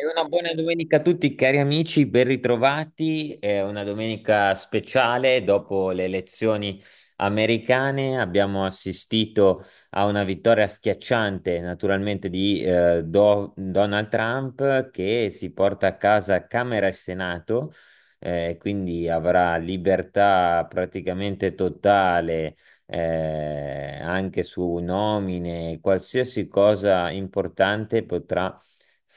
E una buona domenica a tutti, cari amici, ben ritrovati. È una domenica speciale dopo le elezioni americane. Abbiamo assistito a una vittoria schiacciante, naturalmente, di eh, Do- Donald Trump, che si porta a casa Camera e Senato, eh, quindi avrà libertà praticamente totale eh, anche su nomine, qualsiasi cosa importante potrà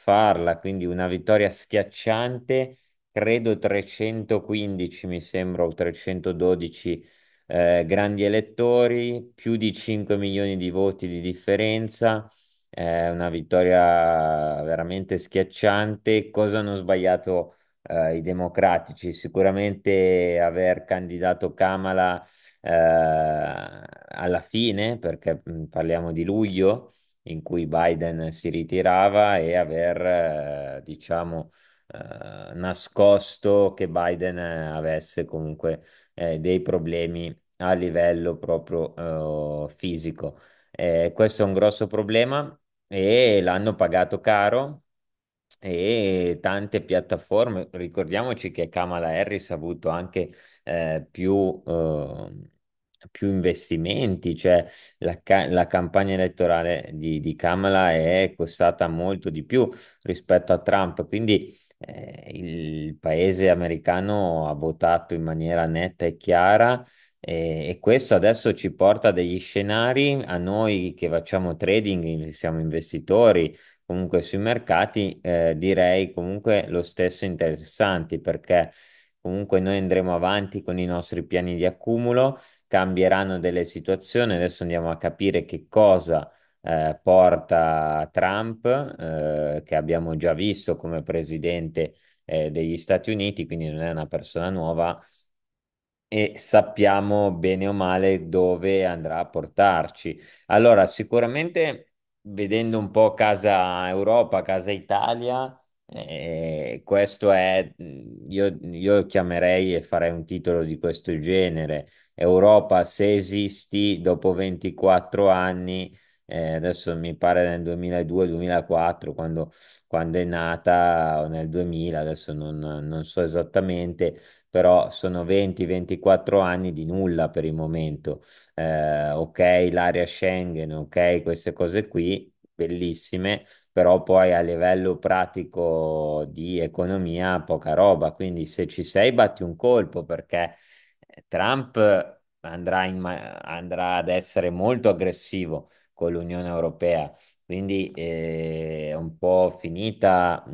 farla, quindi una vittoria schiacciante, credo 315 mi sembra o 312 eh, grandi elettori, più di 5 milioni di voti di differenza, eh, una vittoria veramente schiacciante. Cosa hanno sbagliato eh, i democratici? Sicuramente aver candidato Kamala eh, alla fine, perché mh, parliamo di luglio in cui Biden si ritirava e aver, eh, diciamo, eh, nascosto che Biden avesse comunque eh, dei problemi a livello proprio eh, fisico. Eh, questo è un grosso problema e l'hanno pagato caro e tante piattaforme, ricordiamoci che Kamala Harris ha avuto anche più più investimenti, cioè la, la campagna elettorale di, di, Kamala è costata molto di più rispetto a Trump, quindi eh, il paese americano ha votato in maniera netta e chiara eh, e questo adesso ci porta a degli scenari a noi che facciamo trading, siamo investitori comunque sui mercati, eh, direi comunque lo stesso interessanti perché comunque noi andremo avanti con i nostri piani di accumulo cambieranno delle situazioni. Adesso andiamo a capire che cosa eh, porta Trump, eh, che abbiamo già visto come presidente eh, degli Stati Uniti, quindi non è una persona nuova e sappiamo bene o male dove andrà a portarci. Allora, sicuramente vedendo un po' casa Europa, casa Italia, e eh, questo è, io, io chiamerei e farei un titolo di questo genere. Europa, se esisti dopo 24 anni, eh, adesso mi pare nel 2002-2004, quando, quando è nata, o nel 2000, adesso non, non so esattamente, però sono 20-24 anni di nulla per il momento. Eh, ok, l'area Schengen, ok, queste cose qui, bellissime però poi a livello pratico di economia poca roba, quindi se ci sei batti un colpo perché eh, Trump andrà, ma- andrà ad essere molto aggressivo con l'Unione Europea, quindi eh, è un po' finita, mh,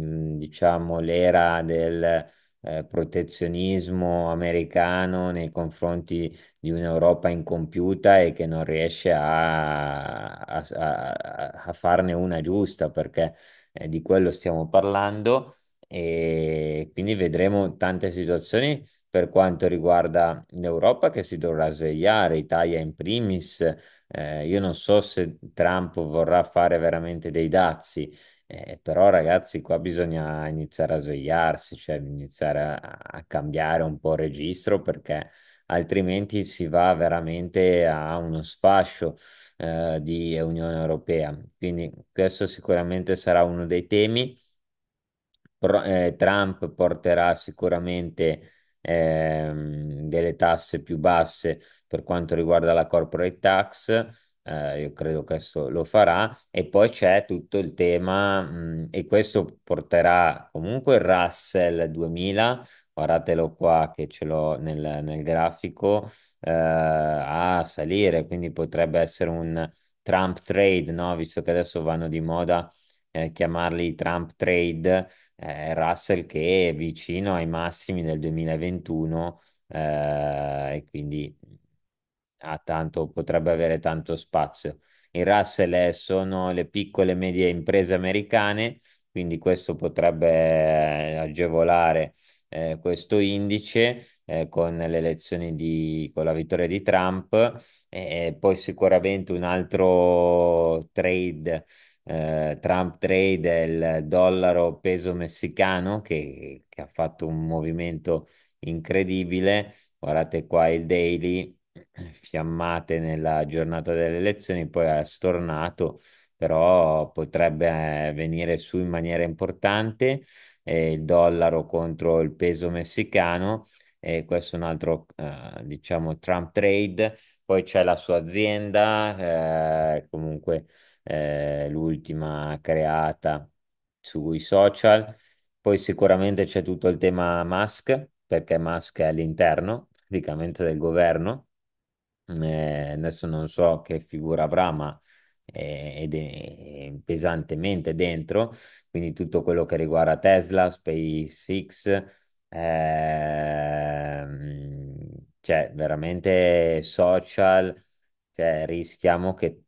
mm, diciamo, l'era del eh, protezionismo americano nei confronti di un'Europa incompiuta e che non riesce a, a, a, a farne una giusta, perché eh, di quello stiamo parlando e quindi vedremo tante situazioni per quanto riguarda l'Europa che si dovrà svegliare, Italia in primis. Eh, io non so se Trump vorrà fare veramente dei dazi eh, però ragazzi, qua bisogna iniziare a svegliarsi, cioè iniziare a, a cambiare un po' il registro perché altrimenti si va veramente a uno sfascio eh, di Unione Europea. Quindi questo sicuramente sarà uno dei temi. Pro, eh, Trump porterà sicuramente ehm, delle tasse più basse per quanto riguarda la corporate tax eh, io credo che questo lo farà, e poi c'è tutto il tema, mh, mm, e questo porterà comunque il Russell 2000, guardatelo qua che ce l'ho nel, nel grafico, eh, a salire, quindi potrebbe essere un Trump trade, no? visto che adesso vanno di moda eh, chiamarli Trump trade, eh, Russell che è vicino ai massimi del 2021 eh, e quindi ha tanto, potrebbe avere tanto spazio. In Russell sono le piccole e medie imprese americane, quindi questo potrebbe eh, agevolare eh, questo indice eh, con le elezioni di, con la vittoria di Trump e, poi sicuramente un altro trade. Eh, Trump trade è il dollaro peso messicano che, che ha fatto un movimento incredibile. Guardate qua il daily, fiammate nella giornata delle elezioni, poi è stornato, però potrebbe eh, venire su in maniera importante eh, il dollaro contro il peso messicano. E questo è un altro, eh, diciamo, Trump trade. Poi c'è la sua azienda, eh, comunque eh, l'ultima creata sui social. Poi sicuramente c'è tutto il tema Musk, perché Musk è all'interno praticamente del governo eh, adesso non so che figura avrà, ma eh, ed è pesantemente dentro, quindi tutto quello che riguarda Tesla, SpaceX, ehm, cioè veramente social, cioè rischiamo che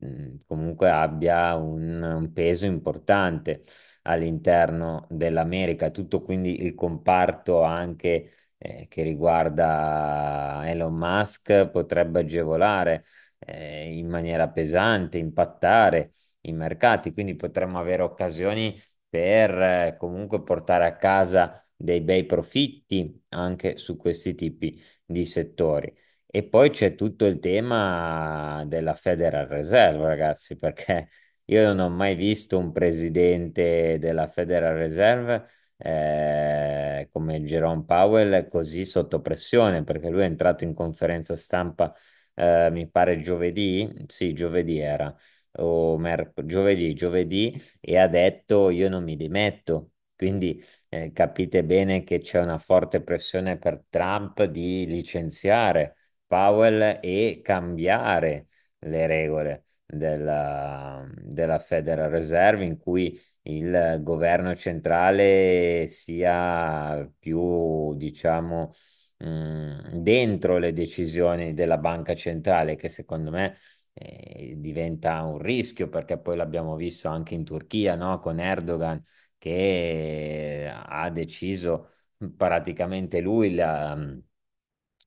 comunque abbia un, un peso importante all'interno dell'America, tutto quindi il comparto anche eh, che riguarda Elon Musk potrebbe agevolare eh, in maniera pesante, impattare i mercati, quindi potremmo avere occasioni per eh, comunque portare a casa dei bei profitti anche su questi tipi di settori. E poi c'è tutto il tema della Federal Reserve, ragazzi, perché io non ho mai visto un presidente della Federal Reserve eh, come Jerome Powell così sotto pressione perché lui è entrato in conferenza stampa, eh, mi pare giovedì, sì, giovedì era, o giovedì, giovedì, e ha detto io non mi dimetto. Quindi eh, capite bene che c'è una forte pressione per Trump di licenziare Powell e cambiare le regole della, della Federal Reserve in cui il governo centrale sia più, diciamo, mm, dentro le decisioni della banca centrale, che secondo me eh, diventa un rischio perché poi l'abbiamo visto anche in Turchia, no? con Erdogan che ha deciso praticamente lui la,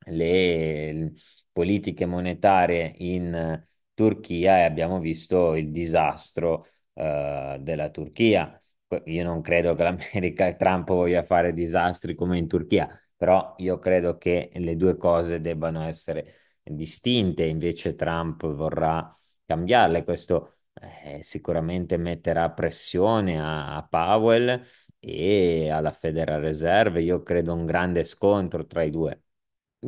le politiche monetarie in Turchia e abbiamo visto il disastro eh, della Turchia. Io non credo che l'America e Trump voglia fare disastri come in Turchia, però io credo che le due cose debbano essere distinte, invece Trump vorrà cambiarle. Questo eh, sicuramente metterà pressione a, a, Powell e alla Federal Reserve. Io credo un grande scontro tra i due.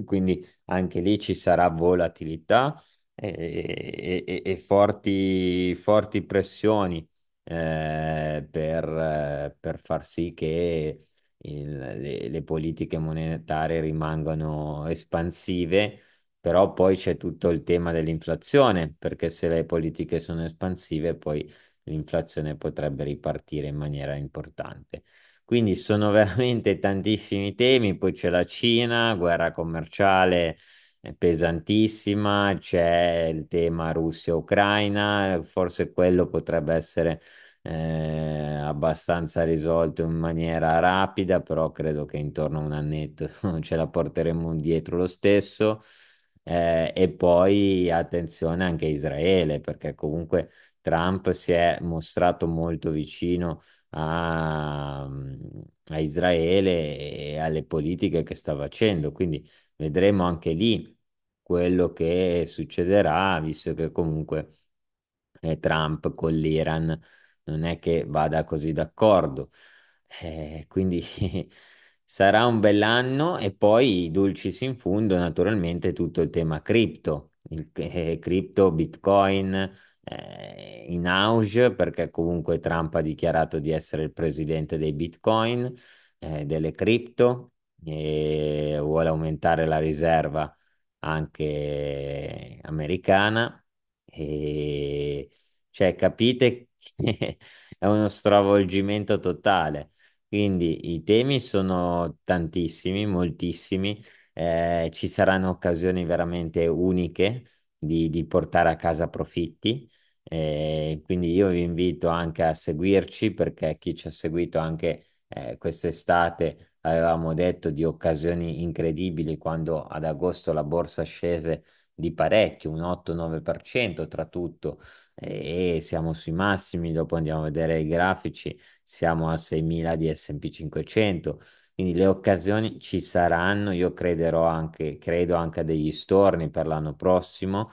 Quindi anche lì ci sarà volatilità e, e, e forti, forti, pressioni eh, per, per, far sì che il, le, le, politiche monetarie rimangano espansive, però poi c'è tutto il tema dell'inflazione, perché se le politiche sono espansive poi l'inflazione potrebbe ripartire in maniera importante. Quindi sono veramente tantissimi temi, poi c'è la Cina, guerra commerciale, pesantissima, c'è il tema Russia-Ucraina, forse quello potrebbe essere eh, abbastanza risolto in maniera rapida, però credo che intorno a un annetto ce la porteremo dietro lo stesso. Eh, e poi attenzione anche a Israele, perché comunque Trump si è mostrato molto vicino a, a Israele e alle politiche che sta facendo. Quindi vedremo anche lì quello che succederà, visto che comunque eh, Trump con l'Iran non è che vada così d'accordo. Eh, quindi sarà un bell'anno e poi dulcis in fundo, naturalmente tutto il tema cripto, il, eh, cripto, bitcoin, eh, in auge perché comunque Trump ha dichiarato di essere il presidente dei bitcoin, eh, delle cripto e vuole aumentare la riserva anche americana e cioè capite che è uno stravolgimento totale. Quindi i temi sono tantissimi, moltissimi, eh, ci saranno occasioni veramente uniche di, di portare a casa profitti. Eh, quindi io vi invito anche a seguirci perché chi ci ha seguito anche eh, quest'estate avevamo detto di occasioni incredibili quando ad agosto la borsa scese di parecchio, un 8-9% tra tutto e siamo sui massimi, dopo andiamo a vedere i grafici, siamo a 6.000 di S&P 500, quindi le occasioni ci saranno, io crederò anche, credo anche a degli storni per l'anno prossimo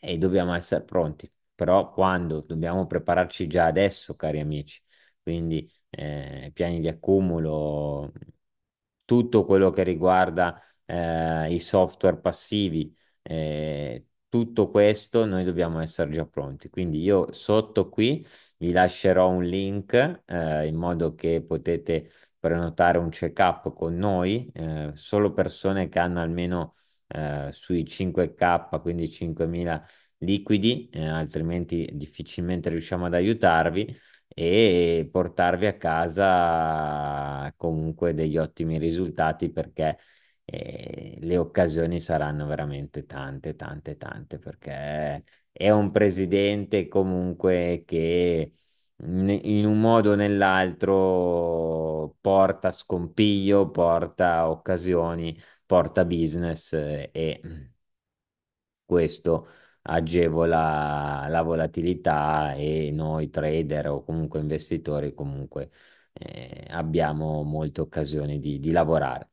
e dobbiamo essere pronti. Però quando? Dobbiamo prepararci già adesso, cari amici. Quindi eh, piani di accumulo, tutto quello che riguarda eh, i software passivi, eh, tutto questo noi dobbiamo essere già pronti. Quindi io sotto qui vi lascerò un link eh, in modo che potete prenotare un check-up con noi, eh, solo persone che hanno almeno eh, sui 5K, quindi 5.000 liquidi, eh, altrimenti difficilmente riusciamo ad aiutarvi e portarvi a casa comunque degli ottimi risultati perché eh, le occasioni saranno veramente tante, tante, tante perché è un presidente comunque che in un modo o nell'altro porta scompiglio, porta occasioni, porta business e mm, questo agevola la volatilità e noi trader o comunque investitori comunque eh, abbiamo molte occasioni di, di lavorare.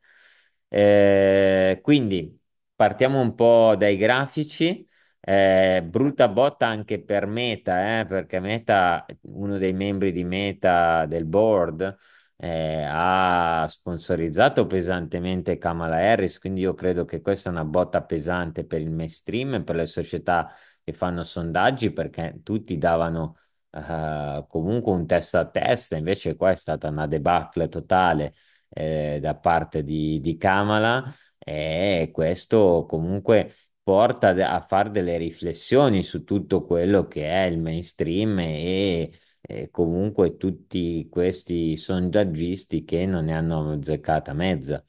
Eh, quindi partiamo un po' dai grafici. Eh, brutta botta anche per Meta, eh, perché Meta, uno dei membri di Meta del board, eh, ha sponsorizzato pesantemente Kamala Harris, quindi io credo che questa è una botta pesante per il mainstream per le società che fanno sondaggi, perché tutti davano eh, comunque un testa a testa, invece qua è stata una debacle totale eh, da parte di, di Kamala e questo comunque porta a fare delle riflessioni su tutto quello che è il mainstream e, e comunque tutti questi sondaggisti che non ne hanno azzeccata mezza.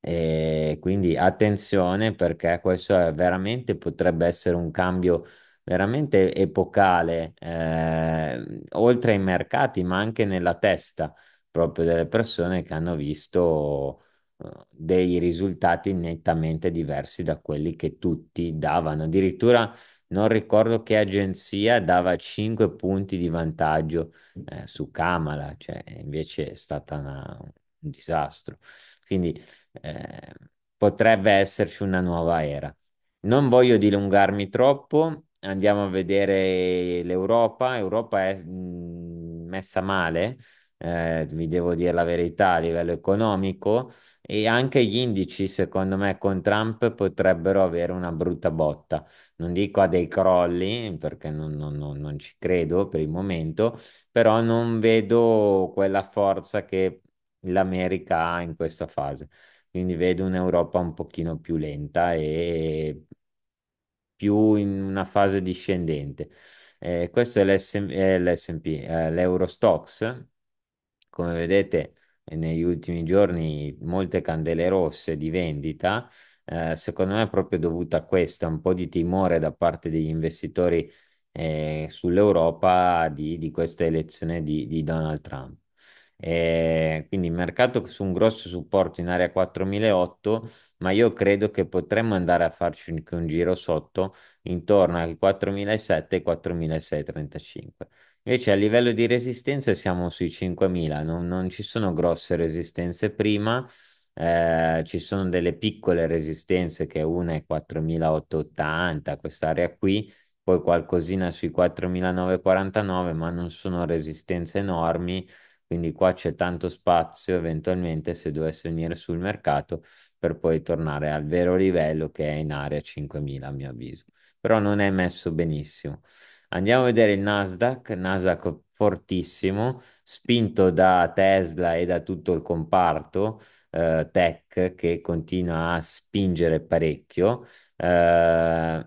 E quindi attenzione perché questo è veramente potrebbe essere un cambio veramente epocale, eh, oltre ai mercati, ma anche nella testa proprio delle persone che hanno visto dei risultati nettamente diversi da quelli che tutti davano. Addirittura non ricordo che agenzia dava 5 punti di vantaggio eh, su Kamala, cioè invece è stata una, un disastro. Quindi eh, potrebbe esserci una nuova era. Non voglio dilungarmi troppo, andiamo a vedere l'Europa. Europa è mm, messa male eh, vi devo dire la verità, a livello economico e anche gli indici, secondo me, con Trump potrebbero avere una brutta botta. Non dico a dei crolli, perché non, non, non, non ci credo per il momento, però non vedo quella forza che l'America ha in questa fase. Quindi vedo un'Europa un pochino più lenta e più in una fase discendente. Eh, questo è l'SP, eh, eh, l'Eurostox, come vedete eh, negli ultimi giorni molte candele rosse di vendita, eh, secondo me è proprio dovuta a questo, un po' di timore da parte degli investitori eh, sull'Europa di, di, questa elezione di, di Donald Trump. Eh, quindi il mercato su un grosso supporto in area 4008, ma io credo che potremmo andare a farci un, un giro sotto intorno ai 4007 e 4635. Invece a livello di resistenze siamo sui 5.000, non, non ci sono grosse resistenze prima, eh, ci sono delle piccole resistenze che una è 4.880, quest'area qui, poi qualcosina sui 4.949, ma non sono resistenze enormi, quindi qua c'è tanto spazio eventualmente se dovesse venire sul mercato per poi tornare al vero livello che è in area 5.000 a mio avviso, però non è messo benissimo. Andiamo a vedere il Nasdaq, Nasdaq fortissimo, spinto da Tesla e da tutto il comparto eh, tech che continua a spingere parecchio. Eh,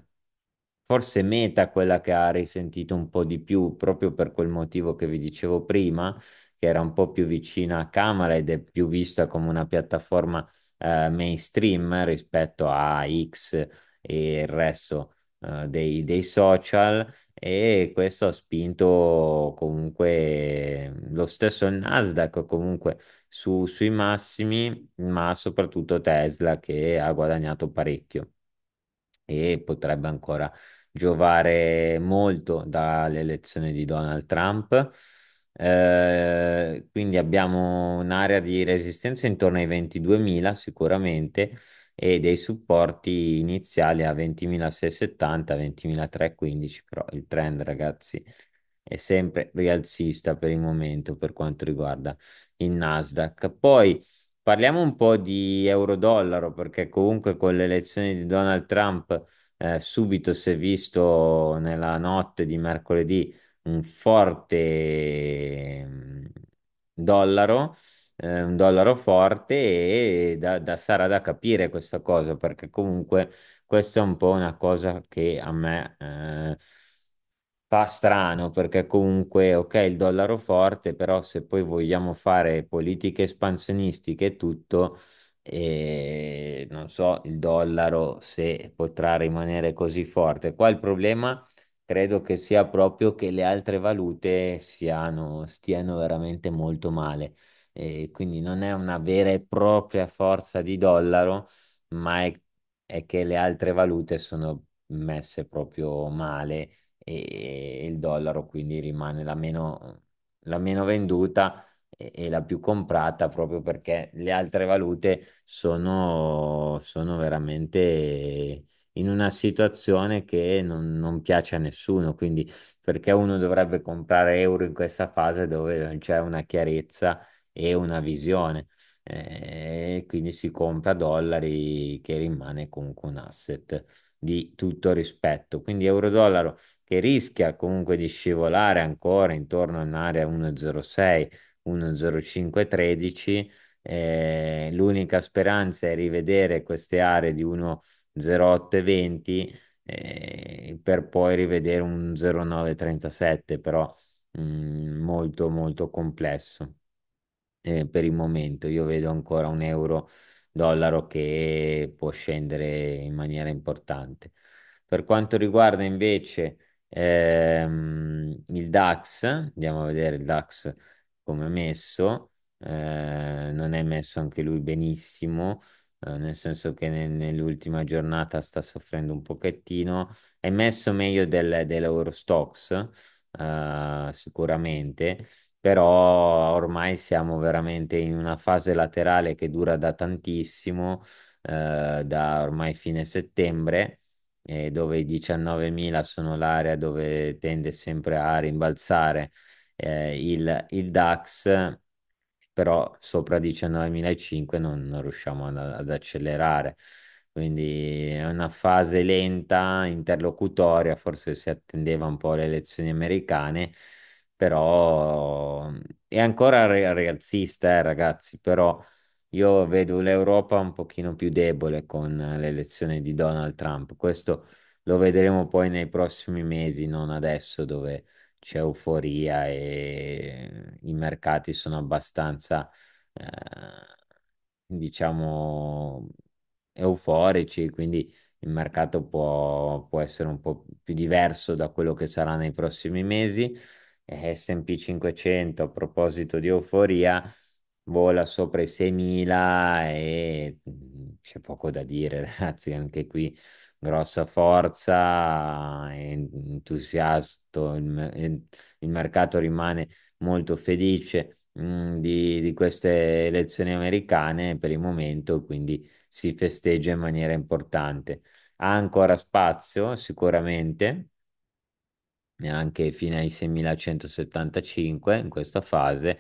forse Meta quella che ha risentito un po' di più proprio per quel motivo che vi dicevo prima, che era un po' più vicina a Camera ed è più vista come una piattaforma eh, mainstream rispetto a X e il resto eh, dei, dei, social e questo ha spinto comunque lo stesso Nasdaq comunque su, sui massimi, ma soprattutto Tesla che ha guadagnato parecchio e potrebbe ancora giovare molto dall'elezione di Donald Trump. Eh, quindi abbiamo un'area di resistenza intorno ai 22.000 sicuramente e dei supporti iniziali a 20.670, 20.315, però il trend ragazzi è sempre rialzista per il momento per quanto riguarda il Nasdaq. Poi parliamo un po' di euro-dollaro perché comunque con le elezioni di Donald Trump eh, subito si è visto nella notte di mercoledì un forte mm, dollaro eh, un dollaro forte e da, da, sarà da capire questa cosa, perché comunque questa è un po' una cosa che a me... Eh, fa strano perché comunque, ok, il dollaro forte, però se poi vogliamo fare politiche espansionistiche e tutto, eh, non so il dollaro se potrà rimanere così forte. Qua il problema credo che sia proprio che le altre valute siano, stiano veramente molto male e quindi non è una vera e propria forza di dollaro, ma è, è che le altre valute sono messe proprio male e il dollaro quindi rimane la meno, la meno venduta e, e, la più comprata proprio perché le altre valute sono, sono veramente in una situazione che non, non, piace a nessuno, quindi perché uno dovrebbe comprare euro in questa fase dove non c'è una chiarezza e una visione. e eh, quindi si compra dollari che rimane comunque un asset di tutto rispetto. Quindi euro-dollaro che rischia comunque di scivolare ancora intorno a un'area 1,06, 1,0513. Eh, l'unica speranza è rivedere queste aree di 1,0820 eh, per poi rivedere un 0,937, però mh, mm, molto molto complesso eh, per il momento. Io vedo ancora un euro-dollaro che può scendere in maniera importante. Per quanto riguarda invece ehm, il DAX, andiamo a vedere il DAX come è messo, eh, non è messo anche lui benissimo, eh, nel senso che ne, nell'ultima giornata sta soffrendo un pochettino, è messo meglio del, dell'Eurostox eh, sicuramente, però ormai siamo veramente in una fase laterale che dura da tantissimo, eh, da ormai fine settembre, eh, dove i 19.000 sono l'area dove tende sempre a rimbalzare eh, il, il DAX però sopra 19.500 non, non riusciamo ad, ad, accelerare. Quindi è una fase lenta, interlocutoria, forse si attendeva un po' le elezioni americane però mhmm, è ancora razzista, eh, ragazzi, però io vedo l'Europa un pochino più debole con l'elezione di Donald Trump. Questo lo vedremo poi nei prossimi mesi, non adesso dove c'è euforia e i mercati sono abbastanza, eh, diciamo, euforici, quindi il mercato può, può essere un po' più diverso da quello che sarà nei prossimi mesi. Eh, S&P 500 a proposito di euforia vola sopra i 6.000 e mm, c'è poco da dire ragazzi anche qui grossa forza eh, entusiasta il, il, mercato rimane molto felice mm, di, di queste elezioni americane per il momento quindi si festeggia in maniera importante ha ancora spazio sicuramente neanche fino ai 6175 in questa fase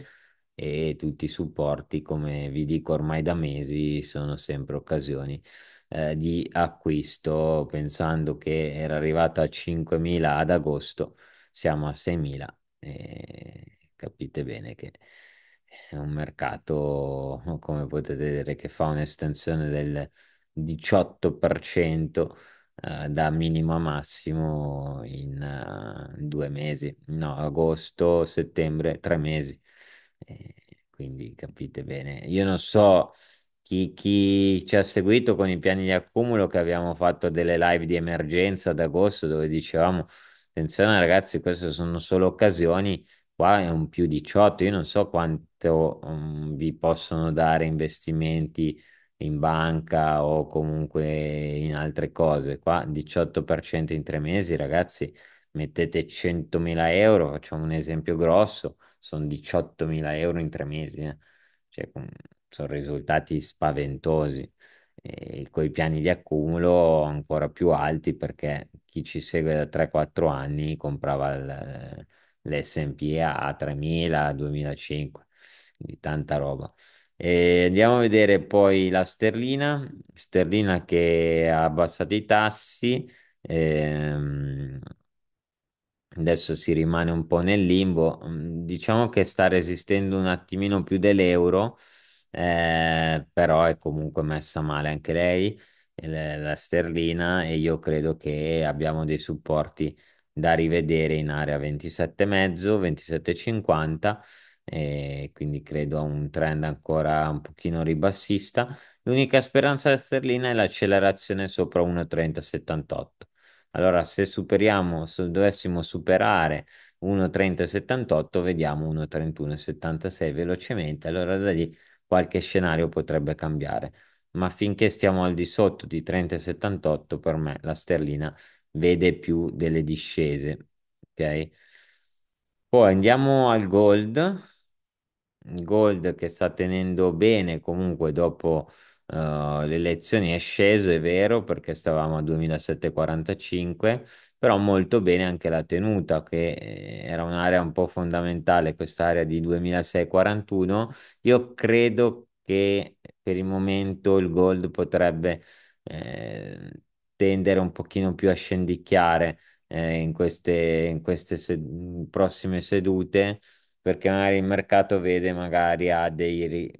e tutti i supporti, come vi dico ormai da mesi, sono sempre occasioni eh, di acquisto, pensando che era arrivato a 5.000 ad agosto, siamo a 6.000 e capite bene che è un mercato, come potete vedere, che fa un'estensione del 18% per cento eh, da minimo a massimo in eh, due mesi, no, agosto, settembre, tre mesi. Eh, quindi capite bene. Io non so chi, chi ci ha seguito con i piani di accumulo che abbiamo fatto delle live di emergenza ad agosto dove dicevamo, attenzione ragazzi, queste sono solo occasioni qua è un più 18, io non so quanto um, vi possono dare investimenti in banca o comunque in altre cose. Qua 18% in tre mesi, ragazzi, mettete 100.000 euro, facciamo un esempio grosso, sono 18.000 euro in tre mesi. Eh. Cioè, sono risultati spaventosi. E con i piani di accumulo ancora più alti perché chi ci segue da 3-4 anni comprava l'SP a 3.000, 2.500, quindi tanta roba. E andiamo a vedere poi la sterlina, sterlina che ha abbassato i tassi, ehm, adesso si rimane un po' nel limbo, mm, diciamo che sta resistendo un attimino più dell'euro, eh, però è comunque messa male anche lei, eh, la sterlina, e io credo che abbiamo dei supporti da rivedere in area 27,5, 27,50 e quindi credo a un trend ancora un pochino ribassista. L'unica speranza sterlina è l'accelerazione sopra 1,3078. Allora, se superiamo, se dovessimo superare 1,3078, vediamo 1,3176 velocemente, allora da lì qualche scenario potrebbe cambiare. Ma finché stiamo al di sotto di 30,78, per me la sterlina vede più delle discese. Ok? Poi andiamo al gold Gold che sta tenendo bene comunque dopo uh, le elezioni è sceso, è vero, perché stavamo a 2745, però molto bene anche la tenuta che eh, era un'area un po' fondamentale, quest'area di 2641. Io credo che per il momento il gold potrebbe eh, tendere un pochino più a scendicchiare eh, in queste, in queste sed- prossime sedute perché magari il mercato vede magari ha dei,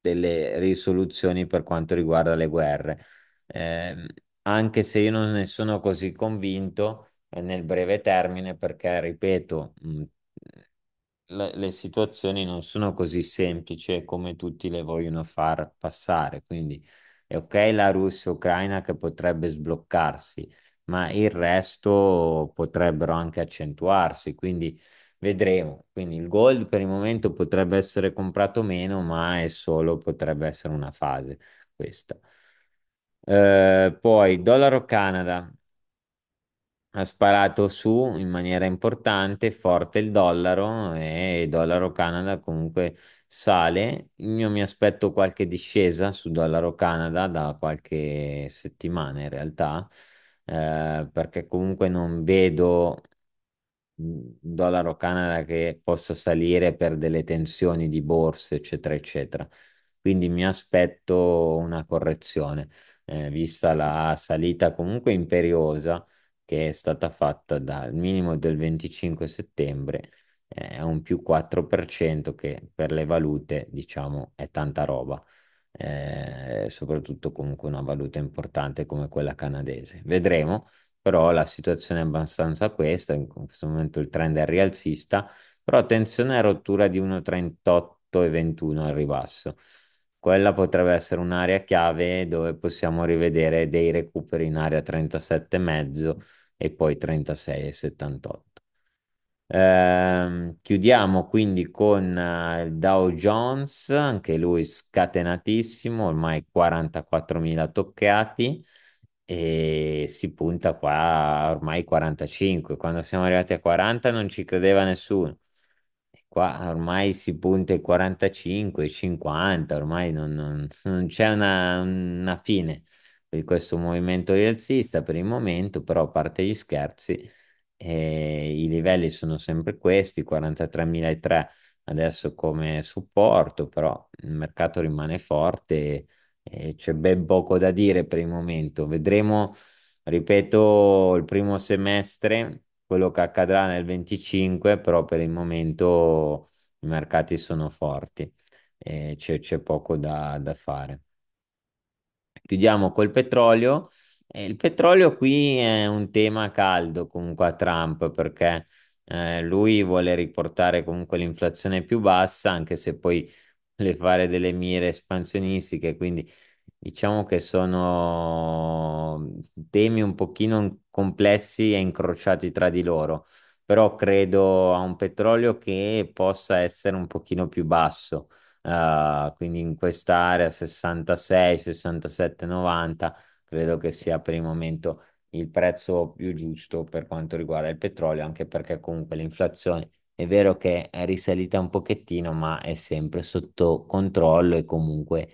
delle risoluzioni per quanto riguarda le guerre. Eh, anche se io non ne sono così convinto nel breve termine, perché ripeto, le, le, situazioni non sono così semplici come tutti le vogliono far passare. Quindi è ok la Russia-Ucraina che potrebbe sbloccarsi ma il resto potrebbero anche accentuarsi, quindi vedremo. Quindi il gold per il momento potrebbe essere comprato meno, ma è solo, potrebbe essere una fase questa. Eh, poi dollaro Canada ha sparato su in maniera importante, forte il dollaro e dollaro Canada comunque sale. Io mi aspetto qualche discesa su dollaro Canada da qualche settimana in realtà. Eh, perché comunque non vedo mm, dollaro Canada che possa salire per delle tensioni di borse, eccetera, eccetera. Quindi mi aspetto una correzione, eh, vista la salita comunque imperiosa che è stata fatta dal minimo del 25 settembre, è eh, un più 4% che per le valute, diciamo, è tanta roba eh, soprattutto comunque una valuta importante come quella canadese. Vedremo, però la situazione è abbastanza questa, in questo momento il trend è rialzista, però attenzione a rottura di 1,38 e 21 al ribasso. Quella potrebbe essere un'area chiave dove possiamo rivedere dei recuperi in area 37,5 e poi 36,78. Ehm, chiudiamo quindi con eh, il Dow Jones, anche lui scatenatissimo, ormai 44.000 toccati e si punta qua ormai 45. Quando siamo arrivati a 40 non ci credeva nessuno. E qua ormai si punta ai 45, ai 50, ormai non, non- non c'è una, una fine di questo movimento rialzista per il momento, però a parte gli scherzi. E I livelli sono sempre questi, 43.003 adesso come supporto, però il mercato rimane forte e, c'è ben poco da dire per il momento. Vedremo, ripeto, il primo semestre, quello che accadrà nel 25, però per il momento i mercati sono forti e c'è, c'è poco da, da fare. Chiudiamo col petrolio il petrolio qui è un tema caldo comunque a Trump perché eh, lui vuole riportare comunque l'inflazione più bassa, anche se poi vuole fare delle mire espansionistiche, quindi diciamo che sono temi un pochino complessi e incrociati tra di loro, però credo a un petrolio che possa essere un pochino più basso, uh, quindi in quest'area 66, 67, 90 credo che sia per il momento il prezzo più giusto per quanto riguarda il petrolio, anche perché comunque l'inflazione è vero che è risalita un pochettino, ma è sempre sotto controllo e comunque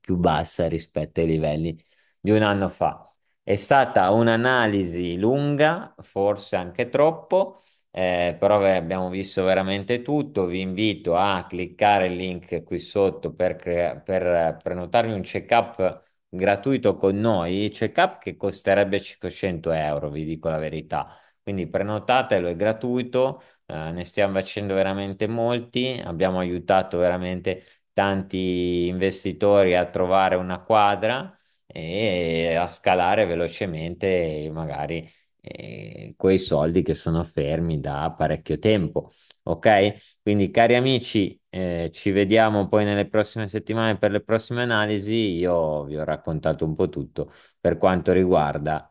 più bassa rispetto ai livelli di un anno fa. È stata un'analisi lunga, forse anche troppo, eh, però abbiamo visto veramente tutto. Vi invito a cliccare il link qui sotto per, crea- per prenotarvi un check-up gratuito con noi, check-up che costerebbe 500 euro, vi dico la verità. Quindi prenotatelo, è gratuito, eh, ne stiamo facendo veramente molti, abbiamo aiutato veramente tanti investitori a trovare una quadra e a scalare velocemente magari eh, quei soldi che sono fermi da parecchio tempo. Ok? Quindi cari amici, eh, ci vediamo poi nelle prossime settimane per le prossime analisi. Io vi ho raccontato un po' tutto per quanto riguarda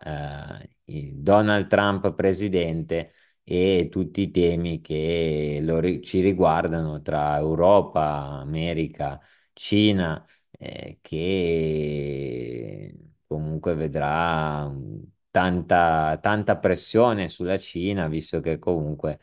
eh, Donald Trump presidente e tutti i temi che ri- ci riguardano tra Europa, America, Cina, eh, che comunque vedrà mm, tanta, tanta pressione sulla Cina, visto che comunque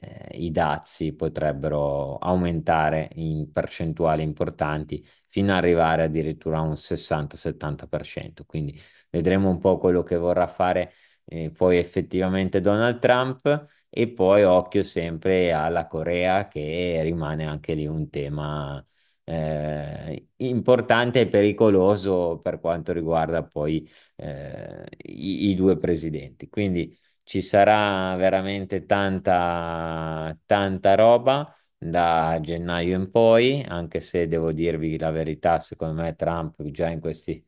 eh, i dazi potrebbero aumentare in percentuali importanti fino ad arrivare addirittura a un 60-70%. Quindi vedremo un po' quello che vorrà fare eh, poi effettivamente Donald Trump e poi occhio sempre alla Corea che rimane anche lì un tema eh, importante e pericoloso per quanto riguarda poi eh, i, i due presidenti. Quindi ci sarà veramente tanta, tanta roba da gennaio in poi, anche se devo dirvi la verità, secondo me Trump già in questi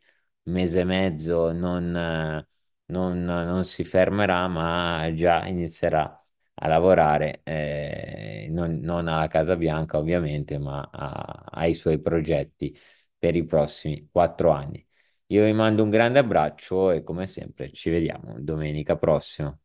mese e mezzo non, non, non si fermerà, ma già inizierà a lavorare, eh, non, non, alla Casa Bianca ovviamente, ma a, ai suoi progetti per i prossimi quattro anni. Io vi mando un grande abbraccio e come sempre ci vediamo domenica prossima.